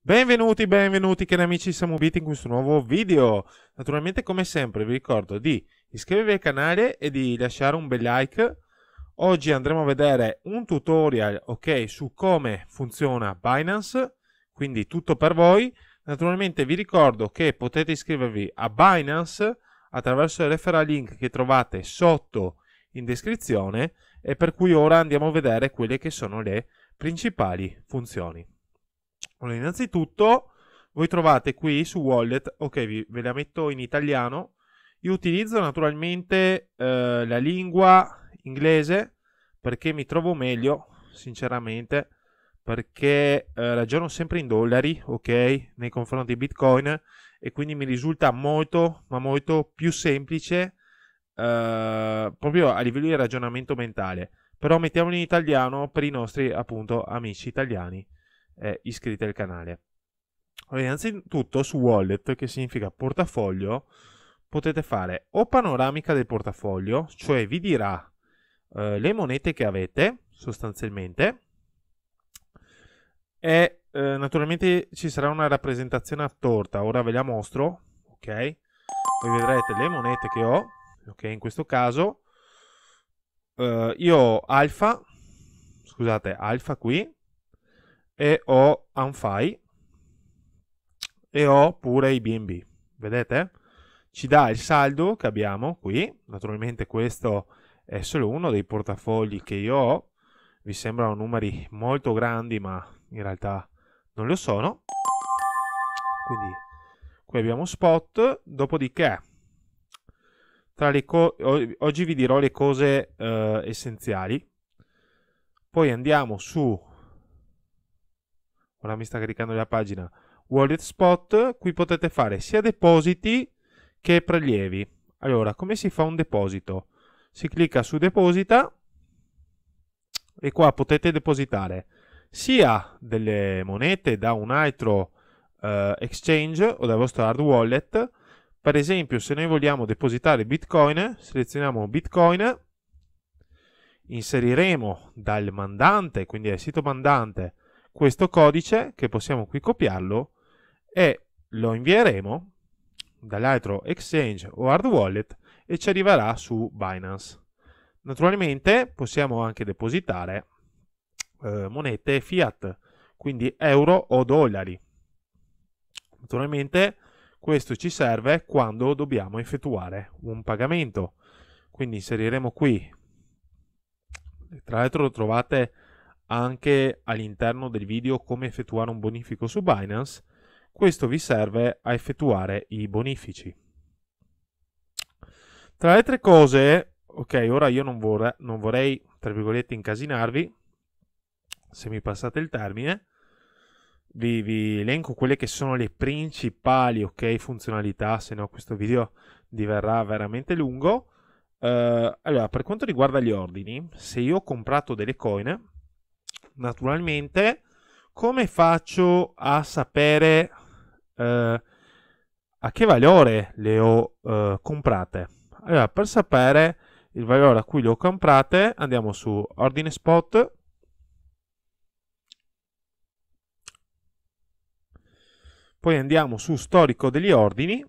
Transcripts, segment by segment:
Benvenuti, benvenuti cari amici siamo Beat in questo nuovo video Naturalmente come sempre vi ricordo di iscrivervi al canale e di lasciare un bel like Oggi andremo a vedere un tutorial ok su come funziona Binance Quindi tutto per voi Naturalmente vi ricordo che potete iscrivervi a Binance attraverso il referral link che trovate sotto in descrizione e per cui ora andiamo a vedere quelle che sono le principali funzioni. Allora, innanzitutto voi trovate qui su Wallet, ok vi, ve la metto in italiano, io utilizzo naturalmente eh, la lingua inglese perché mi trovo meglio, sinceramente, perché eh, ragiono sempre in dollari, ok, nei confronti di Bitcoin e quindi mi risulta molto, ma molto più semplice eh, proprio a livello di ragionamento mentale. Però mettiamolo in italiano per i nostri appunto amici italiani eh, iscritti al canale. Allora, innanzitutto su wallet, che significa portafoglio, potete fare o panoramica del portafoglio, cioè vi dirà eh, le monete che avete sostanzialmente e eh, naturalmente ci sarà una rappresentazione a torta, ora ve la mostro, ok? Voi vedrete le monete che ho ok? In questo caso eh, io ho alfa, scusate, alfa qui, e ho unfy, e ho pure i bnb, vedete? Ci dà il saldo che abbiamo qui, naturalmente questo è solo uno dei portafogli che io ho, vi sembrano numeri molto grandi ma in realtà non lo sono quindi qui abbiamo spot dopodiché co- oggi vi dirò le cose eh, essenziali. Poi andiamo su... Ora mi sta caricando la pagina. Wallet Spot, qui potete fare sia depositi che prelievi. Allora, come si fa un deposito? Si clicca su deposita e qua potete depositare sia delle monete da un altro eh, exchange o dal vostro hard wallet per esempio, se noi vogliamo depositare Bitcoin, selezioniamo Bitcoin, inseriremo dal mandante, quindi dal sito mandante, questo codice che possiamo qui copiarlo e lo invieremo dall'altro exchange o hard wallet e ci arriverà su Binance. Naturalmente possiamo anche depositare eh, monete fiat, quindi euro o dollari. Naturalmente questo ci serve quando dobbiamo effettuare un pagamento. Quindi inseriremo qui. Tra l'altro lo trovate anche all'interno del video come effettuare un bonifico su Binance. Questo vi serve a effettuare i bonifici. Tra le altre cose, ok, ora io non vorrei, non vorrei tra virgolette, incasinarvi, se mi passate il termine, vi, vi, elenco quelle che sono le principali okay, funzionalità, se no questo video diverrà veramente lungo. Uh, allora, per quanto riguarda gli ordini, se io ho comprato delle coin, naturalmente, come faccio a sapere uh, a che valore le ho uh, comprate? Allora, per sapere il valore a cui le ho comprate, andiamo su ordine spot, Poi andiamo su storico degli ordini.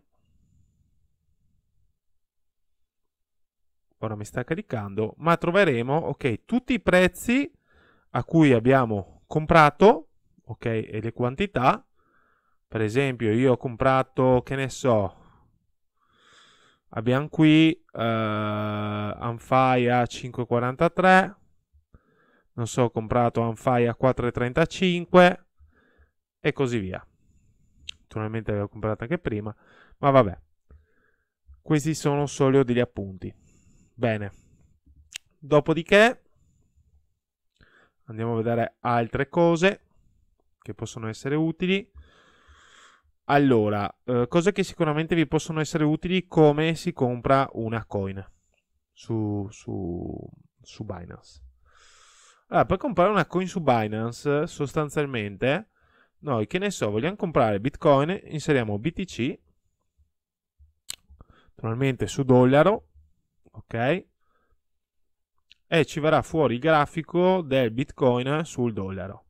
Ora mi sta caricando, ma troveremo, ok, tutti i prezzi a cui abbiamo comprato, ok, e le quantità. Per esempio, io ho comprato, che ne so, abbiamo qui uh, Anfai a 5,43, non so, ho comprato Anfai a 4,35 e così via naturalmente l'avevo comprata anche prima, ma vabbè. Questi sono solo degli appunti. Bene. Dopodiché andiamo a vedere altre cose che possono essere utili. Allora, eh, cose che sicuramente vi possono essere utili come si compra una coin su, su, su Binance. Allora, per comprare una coin su Binance, sostanzialmente noi che ne so, vogliamo comprare Bitcoin, inseriamo BTC, naturalmente su dollaro, ok? E ci verrà fuori il grafico del Bitcoin sul dollaro.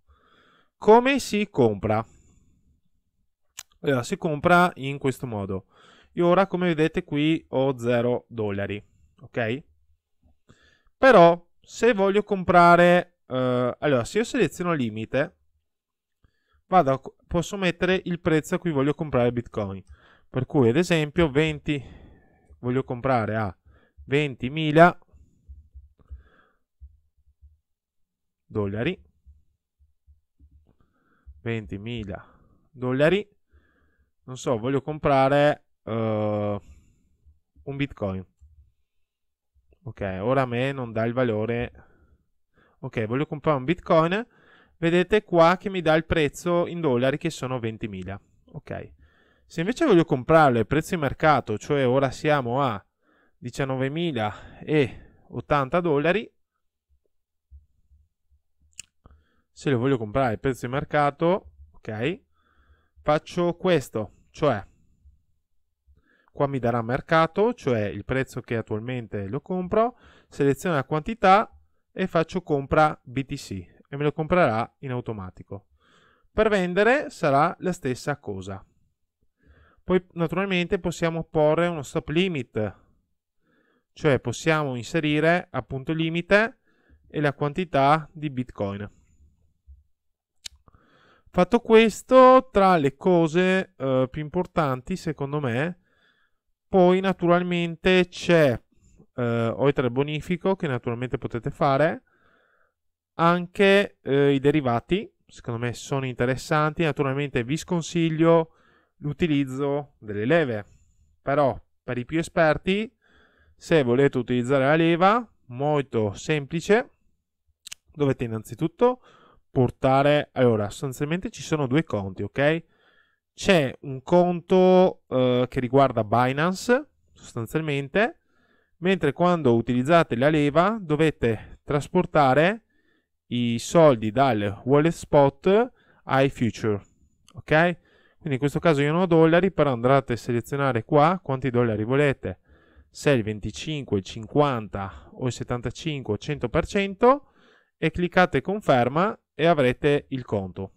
Come si compra? Allora, si compra in questo modo. Io ora, come vedete qui, ho 0 dollari, ok? Però, se voglio comprare... Eh, allora, se io seleziono limite, vado a, posso mettere il prezzo a cui voglio comprare Bitcoin. Per cui, ad esempio, 20 voglio comprare a 20.000 dollari. 20.000 dollari. Non so, voglio comprare uh, un Bitcoin. Ok, ora a me non dà il valore. Ok, voglio comprare un Bitcoin vedete qua che mi dà il prezzo in dollari che sono 20.000. Ok. Se invece voglio comprarlo a prezzo di mercato, cioè ora siamo a 19.080 dollari, se lo voglio comprare a prezzo di mercato, ok, faccio questo, cioè qua mi darà mercato, cioè il prezzo che attualmente lo compro, seleziono la quantità e faccio compra BTC e me lo comprerà in automatico. Per vendere sarà la stessa cosa. Poi naturalmente possiamo porre uno stop limit, cioè possiamo inserire appunto il limite e la quantità di bitcoin. Fatto questo, tra le cose eh, più importanti secondo me, poi naturalmente c'è eh, oltre al bonifico che naturalmente potete fare, anche eh, i derivati, secondo me sono interessanti. Naturalmente vi sconsiglio l'utilizzo delle leve, però per i più esperti, se volete utilizzare la leva, molto semplice, dovete innanzitutto portare... Allora, sostanzialmente ci sono due conti, ok? C'è un conto eh, che riguarda Binance, sostanzialmente, mentre quando utilizzate la leva dovete trasportare i soldi dal wallet spot ai future ok quindi in questo caso io non ho dollari però andrete a selezionare qua quanti dollari volete se il 25 il 50 o il 75 100% e cliccate conferma e avrete il conto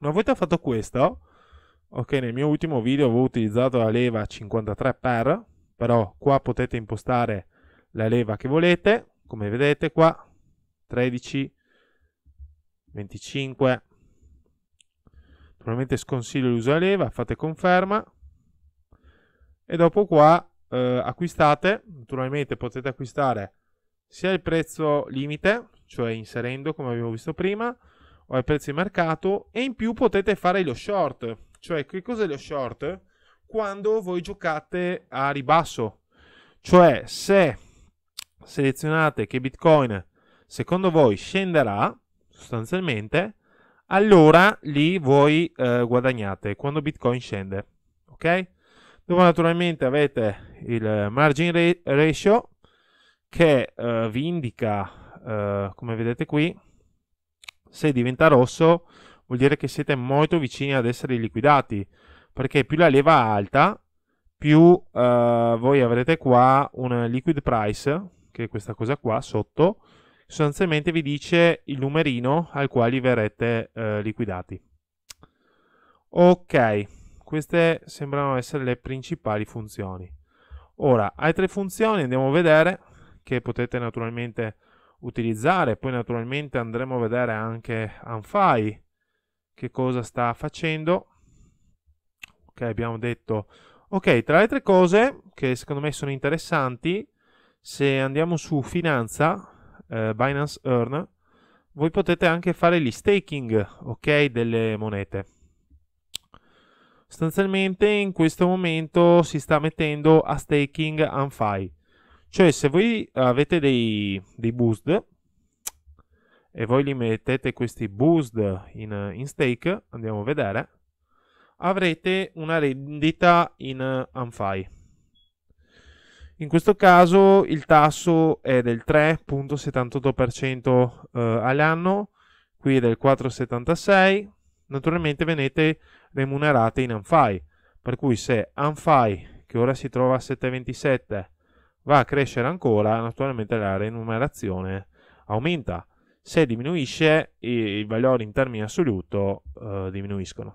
una volta fatto questo ok nel mio ultimo video avevo utilizzato la leva 53 per però qua potete impostare la leva che volete come vedete qua 13 25 naturalmente sconsiglio l'uso a leva fate conferma e dopo qua eh, acquistate naturalmente potete acquistare sia il prezzo limite cioè inserendo come abbiamo visto prima o al prezzo di mercato e in più potete fare lo short cioè che cos'è lo short quando voi giocate a ribasso cioè se selezionate che bitcoin secondo voi scenderà sostanzialmente, allora lì voi eh, guadagnate quando Bitcoin scende, ok? Dove naturalmente avete il margin ratio che eh, vi indica, eh, come vedete qui, se diventa rosso vuol dire che siete molto vicini ad essere liquidati, perché più la leva è alta, più eh, voi avrete qua un liquid price, che è questa cosa qua sotto, sostanzialmente vi dice il numerino al quale verrete eh, liquidati. Ok, queste sembrano essere le principali funzioni. Ora, altre funzioni andiamo a vedere che potete naturalmente utilizzare, poi naturalmente andremo a vedere anche Anfai che cosa sta facendo. Ok, abbiamo detto Ok, tra le altre cose che secondo me sono interessanti, se andiamo su finanza, eh, Binance Earn, voi potete anche fare gli staking, ok, delle monete. Sostanzialmente in questo momento si sta mettendo a staking Anfi. Cioè se voi avete dei, dei boost e voi li mettete questi boost in, in stake, andiamo a vedere, avrete una rendita in Anfi. In questo caso il tasso è del 3.78% eh, all'anno, qui è del 4,76%, naturalmente venete remunerate in ANFI, per cui se ANFI, che ora si trova a 7,27, va a crescere ancora, naturalmente la remunerazione aumenta. Se diminuisce, i valori in termini assoluto eh, diminuiscono.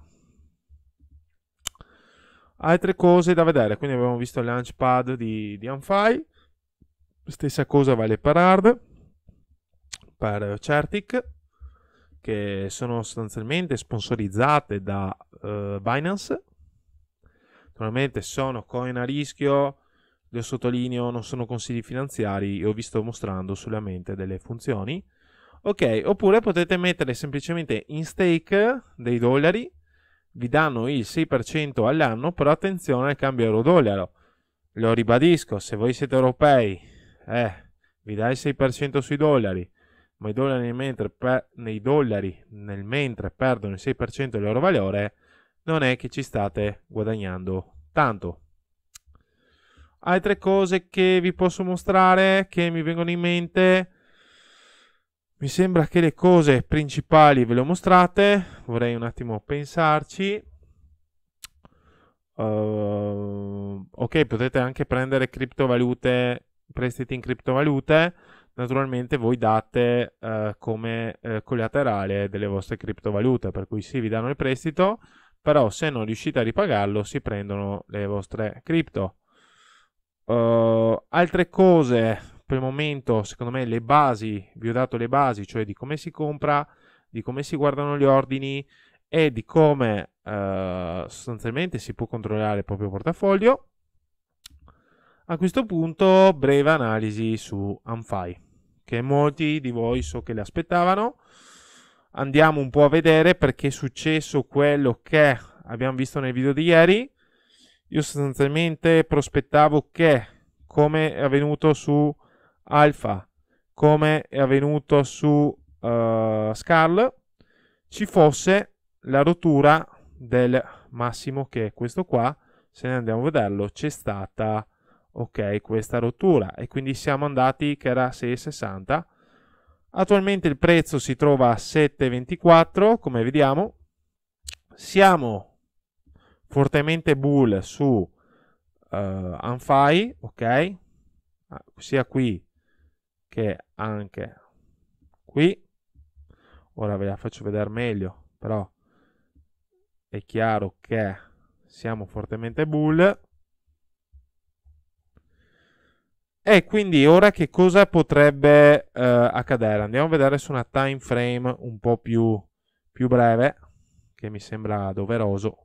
Altre cose da vedere, quindi abbiamo visto il launchpad di, di Anfai, stessa cosa vale per Hard, per Certic, che sono sostanzialmente sponsorizzate da uh, Binance. Naturalmente sono coin a rischio, lo sottolineo, non sono consigli finanziari, e ho visto mostrando solamente delle funzioni. Ok, oppure potete mettere semplicemente in stake dei dollari vi danno il 6% all'anno, però attenzione al cambio euro-dollaro. Lo ribadisco, se voi siete europei, eh, vi dà il 6% sui dollari, ma i dollari mentre, per, nei dollari nel mentre perdono il 6% del loro valore, non è che ci state guadagnando tanto. Altre cose che vi posso mostrare che mi vengono in mente, mi sembra che le cose principali ve le ho mostrate, vorrei un attimo pensarci. Uh, ok, potete anche prendere criptovalute, prestiti in criptovalute, naturalmente voi date uh, come uh, collaterale delle vostre criptovalute, per cui sì, vi danno il prestito, però se non riuscite a ripagarlo si prendono le vostre cripto. altre cose per il momento, secondo me, le basi, vi ho dato le basi, cioè di come si compra, di come si guardano gli ordini e di come eh, sostanzialmente si può controllare il proprio portafoglio. A questo punto, breve analisi su Amfai, che molti di voi so che le aspettavano. Andiamo un po' a vedere perché è successo quello che abbiamo visto nel video di ieri. Io sostanzialmente prospettavo che come è avvenuto su alfa, come è avvenuto su uh, Scarl, ci fosse la rottura del massimo che è questo qua. Se ne andiamo a vederlo, c'è stata ok questa rottura e quindi siamo andati che era 6,60. Attualmente il prezzo si trova a 7,24 come vediamo. Siamo fortemente bull su uh, Anfai, ok? Ah, sia qui che anche qui ora ve la faccio vedere meglio però è chiaro che siamo fortemente bull e quindi ora che cosa potrebbe eh, accadere andiamo a vedere su una time frame un po' più, più breve che mi sembra doveroso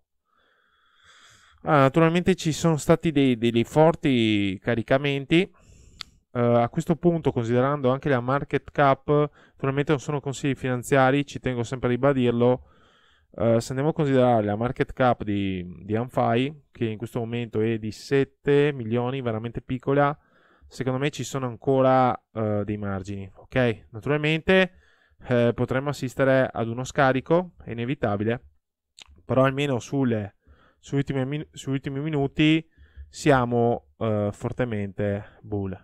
Ah, naturalmente ci sono stati dei, dei, forti caricamenti Uh, a questo punto, considerando anche la market cap, naturalmente non sono consigli finanziari, ci tengo sempre a ribadirlo. Uh, se andiamo a considerare la market cap di, di Anfai, che in questo momento è di 7 milioni, veramente piccola, secondo me ci sono ancora uh, dei margini. Ok, naturalmente eh, potremmo assistere ad uno scarico, è inevitabile, però almeno sulle, sugli, ultimi, sugli ultimi minuti siamo fortemente bull.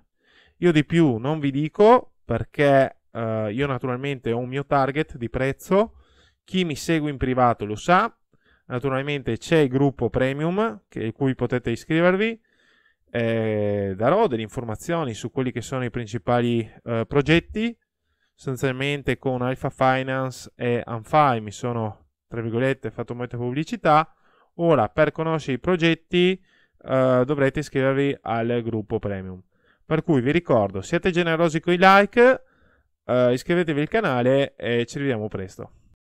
Io di più non vi dico perché eh, io naturalmente ho un mio target di prezzo, chi mi segue in privato lo sa, naturalmente c'è il gruppo premium che, cui potete iscrivervi, eh, darò delle informazioni su quelli che sono i principali eh, progetti, sostanzialmente con Alpha Finance e Anfai mi sono, tra virgolette, fatto molta pubblicità, ora per conoscere i progetti eh, dovrete iscrivervi al gruppo premium. Per cui vi ricordo, siate generosi con i like, eh, iscrivetevi al canale e ci vediamo presto.